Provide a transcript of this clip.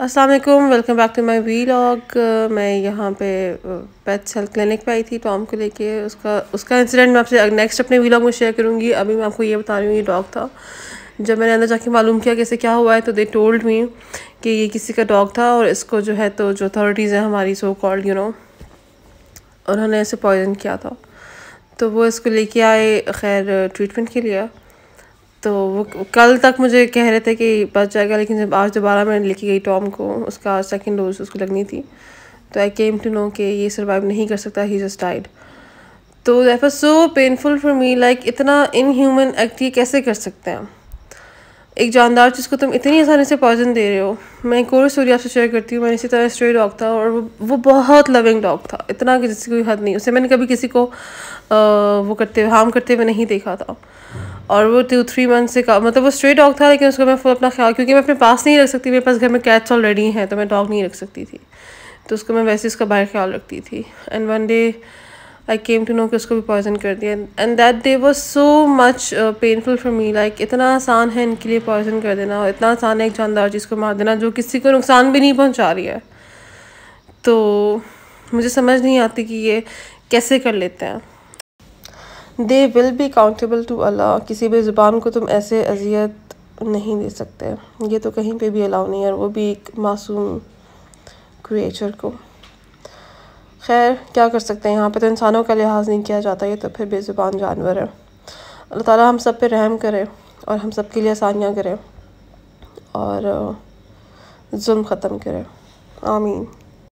Aslam welcome back to my vlog मैं यहाँ पे पेट्स हेल्थ क्लिनिक पे आई थी टॉम को लेके उसका उसका इंसिडेंट मैं आपसे नेक्स्ट अपने वीलॉग में शेयर करूँगी अभी मैं आपको ये बता रही हूँ ये डॉग था जब मैंने अंदर जाके मालूम किया कैसे क्या हुआ है तो दे टोल्ड मी कि ये किसी का डॉग था और इसको जो है तो जो अथॉरिटीज़ हैं हमारी सो कॉल्ड यू नो उन्होंने इसे पॉइजन किया था तो वो इसको लेके आए खैर ट्रीटमेंट के लिए तो वो कल तक मुझे कह रहे थे कि बच जाएगा लेकिन जब आज दोबारा मैंने लिखी गई टॉम को उसका सेकेंड डोज उसको लगनी थी तो आई केम टू नो कि ये सर्वाइव नहीं कर सकता ही जस्ट डाइड तो that was so painful for me like इतना इनह्यूमन एक्ट ये कैसे कर सकते हैं एक जानदार चीज़ को तुम इतनी आसानी से पॉइजन दे रहे हो मैं एक और स्टोरी आपसे शेयर करती हूँ मैंने इसी तरह स्ट्रे डॉग था और वो वो बहुत लविंग डॉग था इतना कि जिसकी कोई हद नहीं उसे मैंने कभी किसी को आ, वो करते हुए हार्म करते हुए नहीं देखा था और वो टू थ्री मंथ से का मतलब वो स्ट्रेट डॉग था लेकिन उसको मैं फुल अपना ख्याल क्योंकि मैं अपने पास नहीं रख सकती मेरे पास घर में कैट्स ऑलरेडी हैं तो मैं डॉग नहीं रख सकती थी तो उसको मैं वैसे उसका बाहर ख्याल रखती थी and one day I came to know कि उसको भी पॉइजन कर दिया and that day was so much painful for me like इतना आसान है इनके लिए पॉइजन कर देना और इतना आसान है एक जानदार चीज़ को मार देना जो किसी को नुकसान भी नहीं पहुँचा रही है तो मुझे समझ नहीं आती कि ये कैसे कर लेते हैं they will be countable to Allah किसी भी ज़ुबान को तुम ऐसे अजियत नहीं दे सकते ये तो कहीं पे भी अलाउ नहीं है वो भी एक मासूम क्रिएचर को खैर क्या कर सकते हैं यहाँ पे तो इंसानों का लिहाज नहीं किया जाता ये तो फिर बेज़ुबान जानवर है अल्लाह ताला हम सब पे रहम करे और हम सब के लिए आसानियाँ करे और जुल्म ख़त्म करे आमीन